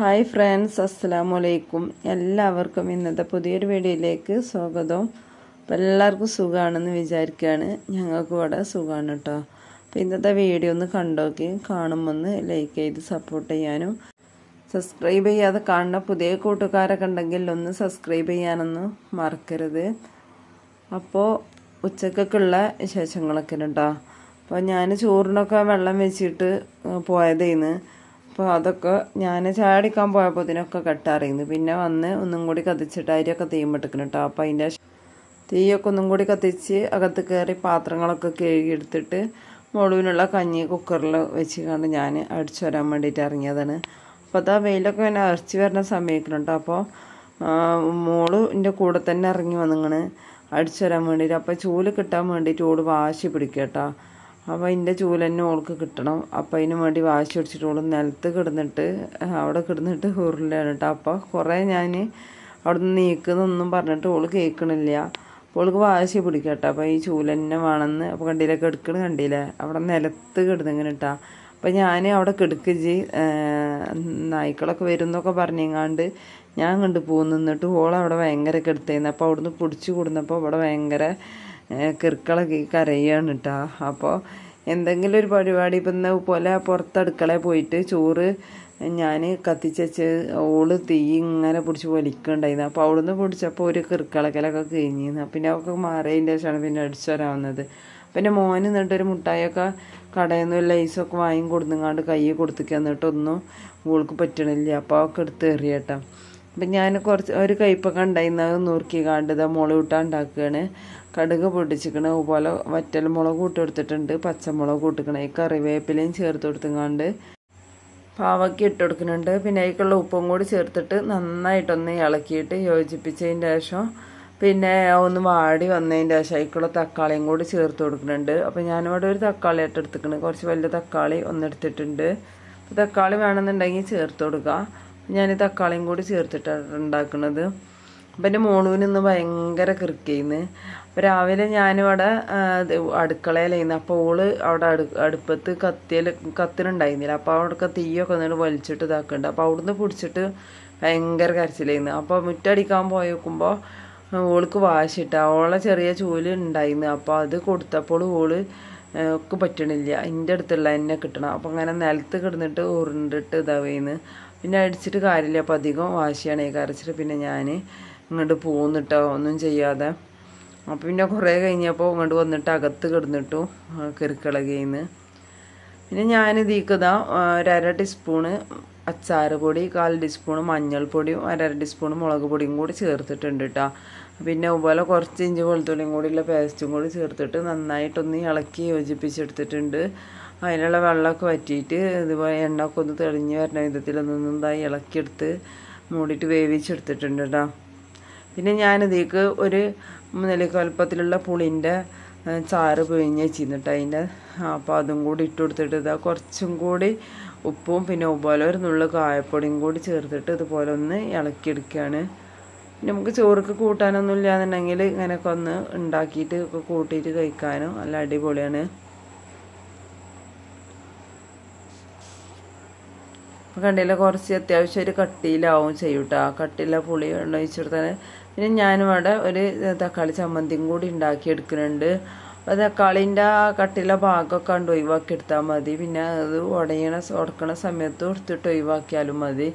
hi friends അസ്സാം വലൈക്കും എല്ലാവർക്കും ഇന്നത്തെ പുതിയൊരു വീഡിയോയിലേക്ക് സ്വാഗതം അപ്പോൾ എല്ലാവർക്കും സുഖമാണെന്ന് വിചാരിക്കുകയാണ് ഞങ്ങൾക്ക് ഇവിടെ സുഖമാണ് കേട്ടോ അപ്പോൾ ഇന്നത്തെ വീഡിയോ ഒന്ന് കണ്ടോക്കി കാണുമെന്ന് ലൈക്ക് ചെയ്ത് സപ്പോർട്ട് ചെയ്യാനും സബ്സ്ക്രൈബ് ചെയ്യാതെ കാണുന്ന പുതിയ കൂട്ടുകാരൊക്കെ ഉണ്ടെങ്കിൽ ഒന്ന് സബ്സ്ക്രൈബ് ചെയ്യാനൊന്നും മറക്കരുത് അപ്പോൾ ഉച്ചക്കൊക്കെയുള്ള വിശേഷങ്ങളൊക്കെ കേട്ടോ അപ്പോൾ ഞാൻ ചോറിനൊക്കെ വെള്ളം വെച്ചിട്ട് പോയതേന്ന് അപ്പോൾ അതൊക്കെ ഞാൻ ചായ അടിക്കാൻ പോയപ്പോൾ ഇതിനൊക്കെ കെട്ടറിയുന്നു പിന്നെ വന്ന് ഒന്നും കൂടി കത്തിച്ചിട്ട് അരിയൊക്കെ തീമിട്ടിക്കണം കേട്ടോ അപ്പോൾ അതിൻ്റെ തീയൊക്കെ ഒന്നും കൂടി കത്തിച്ച് അകത്ത് കയറി പാത്രങ്ങളൊക്കെ കഴുകിയെടുത്തിട്ട് മുഴുവനുള്ള കഞ്ഞി കുക്കറിൽ വെച്ച് കണ്ട് ഞാൻ അടിച്ചു വരാൻ വേണ്ടിയിട്ട് ഇറങ്ങിയതാണ് അപ്പോൾ അതാ വെയിലൊക്കെ ഇങ്ങനെ അരച്ച് വരുന്ന സമയക്കണം അപ്പോൾ മോളിൻ്റെ കൂടെ തന്നെ ഇറങ്ങി വന്നിങ്ങനെ അടിച്ചു വരാൻ വേണ്ടിയിട്ട് അപ്പോൾ ചൂല് കിട്ടാൻ വേണ്ടിയിട്ട് ഓട് വാശി പിടിക്കുക കേട്ടോ അപ്പോൾ അതിൻ്റെ ചൂല തന്നെ ഓൾക്ക് കിട്ടണം അപ്പം അതിന് വേണ്ടി വാശി പിടിച്ചിട്ട് ഓൾ നിലത്ത് കിടന്നിട്ട് അവിടെ കിടന്നിട്ട് ഉരുളാണ് കേട്ടോ അപ്പോൾ കുറേ ഞാൻ അവിടെ നിന്ന് നീക്കുന്നൊന്നും പറഞ്ഞിട്ട് ഓൾ കേൾക്കണില്ല അപ്പോൾ ഓൾക്ക് വാശി കേട്ടോ അപ്പോൾ ഈ ചൂല തന്നെ വേണമെന്ന് അപ്പോൾ കണ്ടില്ല കിടക്കണ കണ്ടില്ല അവിടെ നിലത്ത് കിടന്നിങ്ങനെ ഇട്ടാ അപ്പം ഞാൻ അവിടെ കിടക്കിച്ച് നായ്ക്കളൊക്കെ വരുന്നൊക്കെ എന്നൊക്കെ പറഞ്ഞെങ്ങാണ്ട് ഞാൻ കണ്ട് പോകുന്നിട്ട് ഓൾ അവിടെ ഭയങ്കര കെടുത്തേന്ന് അപ്പോൾ അവിടുന്ന് പിടിച്ചു കൂടുന്നപ്പോൾ അവിടെ ഭയങ്കര കിറുക്കളൊക്കെ കരയാണ് കേട്ടോ അപ്പോൾ എന്തെങ്കിലും ഒരു പരിപാടി ഇപ്പം ഇന്ന് പോലെ പുറത്തടുക്കളയിൽ പോയിട്ട് ചോറ് ഞാൻ കത്തിച്ചച്ച് ഓള് തീ ഇങ്ങനെ പിടിച്ച് വലിക്കണ്ടായിരുന്നു അപ്പോൾ അവിടുന്ന് പിടിച്ചപ്പോൾ ഒരു കിറുക്കളക്കലൊക്കെ കഴിഞ്ഞിരുന്നു പിന്നെ അവൾക്ക് മാറിയതിൻ്റെ ശേഷമാണ് പിന്നെ അടിച്ചു വരാവുന്നത് പിന്നെ മോന് എന്നിട്ടൊരു മുട്ടായൊക്കെ കടയിൽ നിന്ന് ലൈസൊക്കെ വാങ്ങി കൊടുത്തുങ്ങാണ്ട് കൈ കൊടുത്തിക്കാൻ എന്നിട്ടൊന്നും ഓൾക്ക് പറ്റണില്ല അപ്പോൾ അവൾക്ക് എടുത്ത് എറിയട്ടോ അപ്പം ഞാൻ കുറച്ച് ഒരു കയ്പൊക്കെ ഉണ്ടായിരുന്നു അത് നുറുക്കി കാണ്ടത് മുള വിട്ടാൽ ഉണ്ടാക്കുകയാണ് കടുക് പൊട്ടിച്ചിക്കണ അതുപോലെ വറ്റൽ മുളക് ഇട്ട് കൊടുത്തിട്ടുണ്ട് പച്ചമുളക് ഇട്ടിക്കണം ഈ കറിവേപ്പിലയും ചേർത്ത് കൊടുത്തുങ്ങാണ്ട് പാവയ്ക്ക് ഇട്ട് കൊടുക്കുന്നുണ്ട് പിന്നെ അതിക്കുള്ള ഉപ്പും കൂടി ചേർത്തിട്ട് നന്നായിട്ടൊന്ന് ഇളക്കിയിട്ട് യോജിപ്പിച്ചതിൻ്റെ ശേഷം പിന്നെ ഒന്ന് വാടി വന്നതിൻ്റെ ശേഷം അതിക്കുള്ള തക്കാളിയും കൂടി ചേർത്ത് കൊടുക്കുന്നുണ്ട് അപ്പോൾ ഞാനിവിടെ ഒരു തക്കാളി ആയിട്ട് കുറച്ച് വലിയ തക്കാളി ഒന്നെടുത്തിട്ടുണ്ട് അപ്പോൾ തക്കാളി വേണമെന്നുണ്ടെങ്കിൽ ചേർത്ത് കൊടുക്കുക ഞാൻ ഈ തക്കാളിയും കൂടി ചേർത്തിട്ടുണ്ടാക്കുന്നത് അപ്പം എൻ്റെ മോണൂനിന്ന് ഭയങ്കര കിറുക്കിയിരുന്നു അപ്പം രാവിലെ അവിടെ അടുക്കളയിലായിരുന്നു അപ്പോൾ ഓള് അവിടെ അടു അടുപ്പത്ത് കത്തിയിൽ കത്തിനുണ്ടായിരുന്നില്ല അപ്പോൾ അവിടെയൊക്കെ തീയൊക്കെ ഒന്നിട്ട് വലിച്ചിട്ട് ഇതാക്കുന്നുണ്ട് അപ്പോൾ അവിടുന്ന് പിടിച്ചിട്ട് ഭയങ്കര കരച്ചിലായിരുന്നു അപ്പോൾ മുറ്റടിക്കാൻ പോയി നോക്കുമ്പോൾ ഓൾക്ക് വാശിട്ട ഓളെ ചെറിയ ചൂല് ഉണ്ടായിരുന്നു അപ്പോൾ അത് കൊടുത്തപ്പോൾ ഓള് ഒക്കെ പറ്റണില്ല എൻ്റെ അടുത്തുള്ള എന്നെ കിട്ടണം അപ്പോൾ അങ്ങനെ നിലത്ത് കിടന്നിട്ട് ഉരുണ്ടിട്ട് ഇതാവുന്നു പിന്നെ അടിച്ചിട്ട് കാര്യമില്ല അപ്പോൾ അധികം വാശിയാണ് കരച്ചിട്ട് പിന്നെ ഞാൻ ഇങ്ങോട്ട് പോന്നിട്ടോ ഒന്നും ചെയ്യാതെ അപ്പം പിന്നെ കുറേ കഴിഞ്ഞപ്പോൾ ഇങ്ങോട്ട് വന്നിട്ട് അകത്ത് കിടന്നിട്ടു കിറുക്കിളകിന്ന് പിന്നെ ഞാൻ ഇതിക്കതാ ഒരര ടീസ്പൂണ് അച്ചാർ പൊടി കാൽ ടീസ്പൂൺ മഞ്ഞൾപ്പൊടിയും അരര ടീസ്പൂൺ മുളക് പൊടിയും കൂടി ചേർത്തിട്ടുണ്ട് കേട്ടോ പിന്നെ അതുപോലെ കുറച്ച് ഇഞ്ചി വെളുത്തുള്ളിയും കൂടിയുള്ള പേസ്റ്റും കൂടി ചേർത്തിട്ട് നന്നായിട്ടൊന്ന് ഇളക്കി യോജിപ്പിച്ചെടുത്തിട്ടുണ്ട് അതിനുള്ള വെള്ളമൊക്കെ വറ്റിയിട്ട് ഇതുപോലെ എണ്ണ ഒക്കെ ഒന്ന് തെളിഞ്ഞ് വരുന്ന വിധത്തിലൊന്നും ഇളക്കിയെടുത്ത് മൂടിയിട്ട് വേവിച്ചെടുത്തിട്ടുണ്ട് കേട്ടോ പിന്നെ ഞാനിതേക്ക് ഒരു നിലക്കൊലപ്പത്തിലുള്ള പുളിൻ്റെ ചാറ് പിഴിഞ്ഞ് വെച്ചിരുന്നിട്ട് അതിൻ്റെ അപ്പം അതും കൂടി ഇട്ട് കൊടുത്തിട്ട് ഇതാ കുറച്ചും കൂടി ഉപ്പും പിന്നെ അതുപോലെ ഒരു നുള്ളു കായപ്പൊടിയും കൂടി ചേർത്തിട്ട് ഇതുപോലെ ഒന്ന് ഇളക്കിയെടുക്കുകയാണ് നമുക്ക് ചോറൊക്കെ കൂട്ടാനൊന്നും ഇല്ലാന്നുണ്ടെങ്കിൽ ഇങ്ങനെയൊക്കെ ഒന്ന് ഉണ്ടാക്കിയിട്ട് ഒക്കെ കൂട്ടിയിട്ട് കഴിക്കാനും നല്ല അടിപൊളിയാണ് കണ്ടില്ല കുറച്ച് അത്യാവശ്യം ഒരു കട്ടിയിലാവും ചെയ്യൂട്ടോ കട്ടിയിലെ പുളി ഉണ്ടോ തന്നെ പിന്നെ ഞാനും അവിടെ ഒരു തക്കാളി ചമ്മന്തിയും കൂടി എടുക്കുന്നുണ്ട് അപ്പോൾ തക്കാളിൻ്റെ ആ കട്ടിലെ ഭാഗമൊക്കെ കണ്ട് ഒഴിവാക്കി എടുത്താൽ മതി പിന്നെ അത് ഉടയണ ഉടക്കണ സമയത്ത് എടുത്തിട്ട് ഒഴിവാക്കിയാലും മതി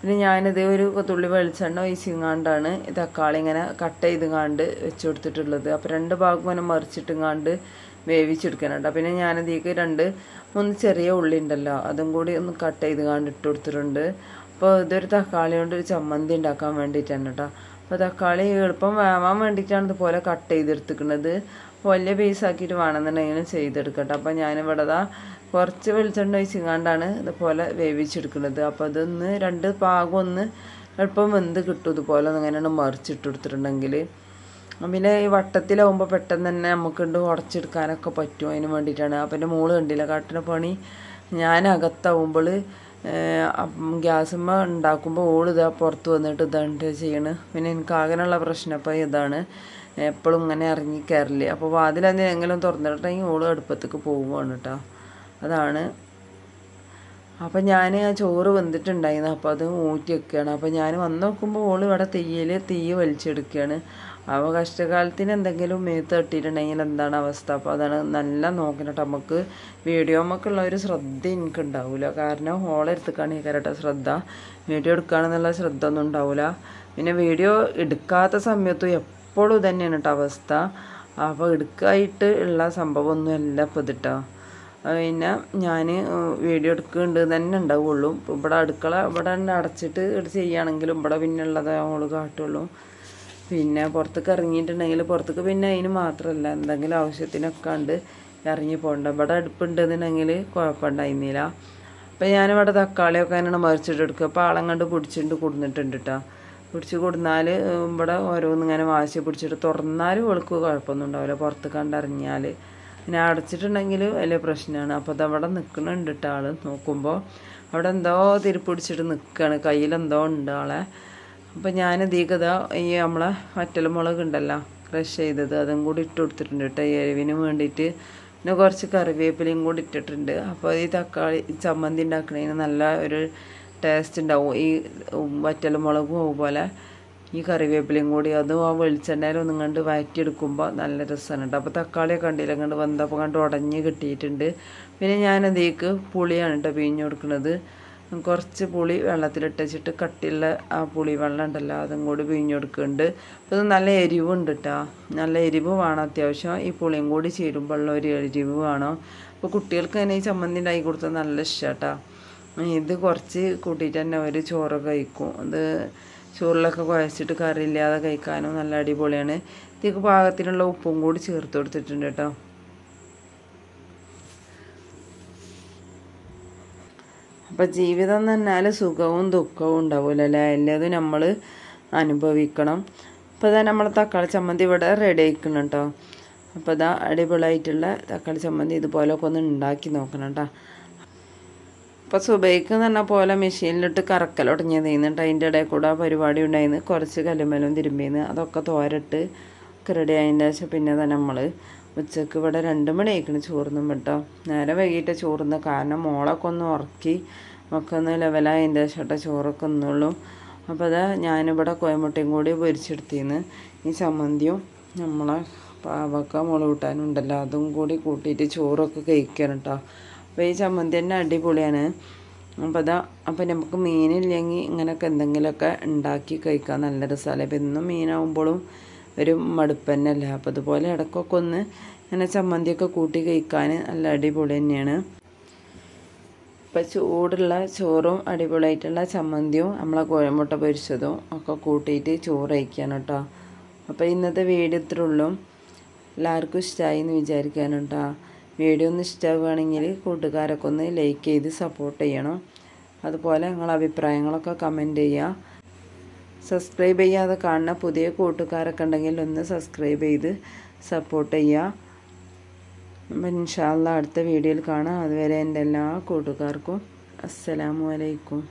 പിന്നെ ഞാനിത് ഒരു തുള്ളി വെളിച്ചെണ്ണ ഒഴിച്ചിങ്ങാണ്ടാണ് തക്കാളി ഇങ്ങനെ കട്ട് ചെയ്തുങ്ങാണ്ട് വെച്ച് കൊടുത്തിട്ടുള്ളത് അപ്പോൾ രണ്ട് ഭാഗം ഇങ്ങനെ മറിച്ചിട്ടുങ്ങാണ്ട് വേവിച്ചെടുക്കാനുണ്ട് പിന്നെ ഞാനതിലേക്ക് രണ്ട് മൂന്ന് ചെറിയ ഉള്ളി ഉണ്ടല്ലോ അതും കൂടി ഒന്ന് കട്ട് ചെയ്ത് കാണ്ട് ഇട്ട് കൊടുത്തിട്ടുണ്ട് അപ്പോൾ ഇതൊരു തക്കാളി കൊണ്ട് ഒരു ചമ്മന്തി ഉണ്ടാക്കാൻ വേണ്ടിയിട്ടാണ് കേട്ടോ അപ്പോൾ തക്കാളി എളുപ്പം വേവാൻ വേണ്ടിയിട്ടാണ് ഇതുപോലെ കട്ട് ചെയ്തെടുത്തിരിക്കുന്നത് വലിയ പീസാക്കിയിട്ട് വേണമെന്നുണ്ടെങ്കിലും ചെയ്തെടുക്കട്ടെ അപ്പോൾ ഞാനിവിടെ ദാ കുറച്ച് വെളിച്ചെണ്ണ ഒഴിച്ചിങ്ങാണ്ടാണ് ഇതുപോലെ വേവിച്ചെടുക്കുന്നത് അപ്പോൾ അതൊന്ന് രണ്ട് പാകം ഒന്ന് എളുപ്പം വെന്ത് കിട്ടും ഇതുപോലെ അങ്ങനെയാണ് മറിച്ചിട്ട് കൊടുത്തിട്ടുണ്ടെങ്കിൽ പിന്നെ ഈ വട്ടത്തിലാവുമ്പോൾ പെട്ടെന്ന് തന്നെ നമുക്കുണ്ട് ഉടച്ചെടുക്കാനൊക്കെ പറ്റും അതിന് വേണ്ടിയിട്ടാണ് അപ്പം എൻ്റെ മോള് കണ്ടില്ല കാട്ടിൻ്റെ പണി ഞാൻ ഗ്യാസമ്മ ഉണ്ടാക്കുമ്പോൾ ഓൾ ഇതാ പുറത്ത് വന്നിട്ട് ഇതാണ് ചെയ്യണ് പിന്നെ എനിക്ക് അങ്ങനെയുള്ള പ്രശ്നം അപ്പം ഇതാണ് എപ്പോഴും ഇങ്ങനെ ഇറങ്ങിക്കയറില്ലേ അപ്പോൾ വാതിൽ തുറന്നിട്ടെങ്കിൽ ഓള് ഓൾ അടുപ്പത്തേക്ക് പോവുകയാണ് കേട്ടോ അതാണ് അപ്പം ഞാൻ ആ ചോറ് വെന്തിട്ടുണ്ടായിരുന്നു അപ്പോൾ അത് ഊറ്റി വെക്കുകയാണ് അപ്പോൾ ഞാൻ വന്ന് നോക്കുമ്പോൾ ഓൾ ഇവിടെ തീയിൽ തീ വലിച്ചെടുക്കുകയാണ് അപ്പോൾ കഷ്ടകാലത്തിന് എന്തെങ്കിലും മേത്ത് തട്ടിയിട്ടുണ്ടെങ്കിൽ എന്താണ് അവസ്ഥ അപ്പോൾ അതാണ് നല്ല നോക്കണം നമുക്ക് വീഡിയോ നമുക്കുള്ള ഒരു ശ്രദ്ധ എനിക്ക് ഉണ്ടാവില്ല കാരണം ഹോളെടുത്തേക്കാണ് ഈ കരട്ട ശ്രദ്ധ വീഡിയോ എടുക്കുകയാണെന്നുള്ള ശ്രദ്ധ ഒന്നും ഉണ്ടാവില്ല പിന്നെ വീഡിയോ എടുക്കാത്ത സമയത്തും എപ്പോഴും തന്നെയാണ് കേട്ടോ അവസ്ഥ അപ്പോൾ എടുക്കായിട്ട് ഉള്ള സംഭവമൊന്നും അല്ല ഇപ്പോൾ ഇതിട്ടോ പിന്നെ ഞാൻ വീഡിയോ എടുക്കുന്നുണ്ട് തന്നെ ഉണ്ടാവുള്ളൂ ഇവിടെ അടുക്കള ഇവിടെ അടച്ചിട്ട് ചെയ്യുകയാണെങ്കിലും ഇവിടെ പിന്നെ ഉള്ളത് നമ്മൾ കാട്ടുള്ളൂ പിന്നെ പുറത്തേക്ക് ഇറങ്ങിയിട്ടുണ്ടെങ്കിൽ പുറത്തേക്ക് പിന്നെ അതിന് മാത്രമല്ല എന്തെങ്കിലും ആവശ്യത്തിനൊക്കെ ഉണ്ട് ഇറങ്ങി പോകണ്ട ഇവിടെ അടുപ്പുണ്ടെന്നുണ്ടെങ്കിൽ കുഴപ്പമുണ്ടായിരുന്നില്ല അപ്പം ഞാനിവിടെ തക്കാളിയൊക്കെ അതിനാണ് മറിച്ചിട്ടെടുക്കുക അപ്പോൾ കണ്ട് പിടിച്ചിട്ട് കൊടുന്നിട്ടുണ്ട് കേട്ടോ പിടിച്ച് കൊടുത്താൽ ഇവിടെ ഓരോന്നിങ്ങനെ വാശി പിടിച്ചിട്ട് തുറന്നാലും ഒഴുക്ക് കുഴപ്പമൊന്നും ഉണ്ടാവില്ല പുറത്ത് കണ്ടിറങ്ങിയാൽ പിന്നെ അടച്ചിട്ടുണ്ടെങ്കിൽ വലിയ പ്രശ്നമാണ് അപ്പോൾ അതവിടെ നിൽക്കുന്നുണ്ട് കേട്ടോ ആൾ നോക്കുമ്പോൾ അവിടെ എന്തോ തിരിപ്പിടിച്ചിട്ട് നിൽക്കുകയാണ് കയ്യിലെന്തോ ഉണ്ട് ആളെ അപ്പോൾ ഞാൻ ഇതീക്കത ഈ നമ്മളെ വറ്റൽ മുളക് ഉണ്ടല്ലോ ക്രഷ് ചെയ്തത് അതും കൂടി ഇട്ട് കൊടുത്തിട്ടുണ്ട് കേട്ടോ എരിവിന് വേണ്ടിയിട്ട് പിന്നെ കുറച്ച് കറിവേപ്പിലയും കൂടി ഇട്ടിട്ടുണ്ട് അപ്പോൾ ഈ തക്കാളി ചമ്മന്തി ഉണ്ടാക്കുന്നതിന് നല്ല ഒരു ടേസ്റ്റ് ഉണ്ടാവും ഈ വറ്റൽ മുളകും അതുപോലെ ഈ കറിവേപ്പിലയും കൂടി അതും ആ വെളിച്ചെണ്ണയിൽ ഒന്നും കണ്ട് വഴറ്റിയെടുക്കുമ്പോൾ നല്ല രസമാണ് കേട്ടോ അപ്പോൾ തക്കാളിയൊക്കെ കണ്ടില്ല കണ്ട് വന്നപ്പോൾ കണ്ട് ഉടഞ്ഞ് കിട്ടിയിട്ടുണ്ട് പിന്നെ ഞാനതേക്ക് പുളിയാണ് കേട്ടോ പിഴിഞ്ഞ് കൊടുക്കുന്നത് കുറച്ച് പുളി വെള്ളത്തിലിട്ട് വെച്ചിട്ട് കട്ടിയുള്ള ആ പുളി വെള്ളം ഉണ്ടല്ലോ അതും കൂടി പിഴിഞ്ഞ് കൊടുക്കുന്നുണ്ട് അപ്പോൾ നല്ല എരിവുണ്ട് കേട്ടോ നല്ല എരിവ് വേണം അത്യാവശ്യം ഈ പുളിയും കൂടി ചേരുമ്പോഴുള്ള ഒരു എരിവ് വേണം അപ്പോൾ കുട്ടികൾക്ക് തന്നെ ഈ ചമ്മന്തി ഉണ്ടാക്കി കൊടുത്താൽ നല്ല ഇഷ്ടമാണ് കേട്ടോ ഇത് കുറച്ച് കൂട്ടിയിട്ട് തന്നെ ഒരു ചോറ് കഴിക്കും അത് ചോറിലൊക്കെ കുഴച്ചിട്ട് ഇല്ലാതെ കഴിക്കാനും നല്ല അടിപൊളിയാണ് ഇതിലേക്ക് പാകത്തിനുള്ള ഉപ്പും കൂടി ചേർത്ത് കൊടുത്തിട്ടുണ്ട് കേട്ടോ അപ്പം ജീവിതം എന്ന് പറഞ്ഞാൽ സുഖവും ദുഃഖവും ഉണ്ടാവില്ല അല്ലേ എല്ലാതും നമ്മൾ അനുഭവിക്കണം അപ്പോൾ ഇതാ നമ്മൾ തക്കാളി ചമ്മന്തി ഇവിടെ റെഡി ആയിക്കണം കേട്ടോ അപ്പോൾ ഇതാ അടിപൊളിയായിട്ടുള്ള തക്കാളി ചമ്മന്തി ഇതുപോലൊക്കെ ഒന്ന് ഉണ്ടാക്കി നോക്കണം കേട്ടോ അപ്പോൾ സുബൈക്ക് എന്ന് പറഞ്ഞ പോലെ മെഷീനിലിട്ട് കറക്കൽ തുടങ്ങിയതായിരുന്നിട്ട് അതിൻ്റെ ഇടയിൽ കൂടെ പരിപാടി ഉണ്ടായിരുന്നു കുറച്ച് കല്ലുമലും തിരുമ്പിന്ന് അതൊക്കെ തോരട്ട് ഒക്കെ റെഡി അതിൻ്റെ ശേഷം പിന്നെ തന്നെ നമ്മൾ ഉച്ചക്ക് ഇവിടെ രണ്ട് മണി ആയിക്കണ് ചോറുന്നും കേട്ടോ നേരെ വൈകിട്ട് ചോറുന്ന കാരണം മോളൊക്കെ ഒന്ന് ഉറക്കി ഒക്കെ ഒന്ന് ലെവലായതിൻ്റെ ശേഷം ചോറൊക്കെ ഒന്നുള്ളൂ അപ്പോൾ അതാ ഞാനിവിടെ കോയമുട്ടയും കൂടി പൊരിച്ചെടുത്തിന്ന് ഈ ചമ്മന്തിയും നമ്മളെ പാവക്ക മുളകൂട്ടാനും ഉണ്ടല്ലോ അതും കൂടി കൂട്ടിയിട്ട് ചോറൊക്കെ കഴിക്കണം കേട്ടോ അപ്പോൾ ഈ ചമ്മന്തി തന്നെ അടിപൊളിയാണ് അപ്പോൾ അതാ അപ്പോൾ നമുക്ക് മീനില്ലെങ്കിൽ ഇങ്ങനെയൊക്കെ എന്തെങ്കിലുമൊക്കെ ഉണ്ടാക്കി കഴിക്കാൻ നല്ല രസമല്ല അപ്പോൾ ഇന്നും മീനാവുമ്പോഴും ഒരു മടുപ്പ് തന്നെയല്ലേ അപ്പോൾ അതുപോലെ ഇടയ്ക്കൊക്കെ ഒന്ന് ഇങ്ങനെ ചമ്മന്തിയൊക്കെ കൂട്ടി കഴിക്കാൻ നല്ല അടിപൊളി തന്നെയാണ് ഇപ്പം ചൂടുള്ള ചോറും അടിപൊളിയായിട്ടുള്ള ചമ്മന്തിയും നമ്മളെ കോഴമുട്ട പൊരിച്ചതും ഒക്കെ കൂട്ടിയിട്ട് ചോറ് കഴിക്കാണ് കേട്ടോ അപ്പോൾ ഇന്നത്തെ വീഡിയോ ഇത്രയുള്ളൂ എല്ലാവർക്കും ഇഷ്ടമായി എന്ന് വിചാരിക്കാനുണ്ടോ വീഡിയോ ഒന്ന് ഇഷ്ടമാവുകയാണെങ്കിൽ കൂട്ടുകാരൊക്കെ ഒന്ന് ലൈക്ക് ചെയ്ത് സപ്പോർട്ട് ചെയ്യണം അതുപോലെ നിങ്ങളുടെ അഭിപ്രായങ്ങളൊക്കെ കമൻറ്റ് ചെയ്യുക സബ്സ്ക്രൈബ് ചെയ്യാതെ കാണുന്ന പുതിയ കൂട്ടുകാരൊക്കെ ഉണ്ടെങ്കിൽ ഒന്ന് സബ്സ്ക്രൈബ് ചെയ്ത് സപ്പോർട്ട് ചെയ്യുക ഇൻഷാല്ല അടുത്ത വീഡിയോയിൽ കാണാം അതുവരെ എൻ്റെ എല്ലാ കൂട്ടുകാർക്കും അസ്സലാമു അലൈക്കും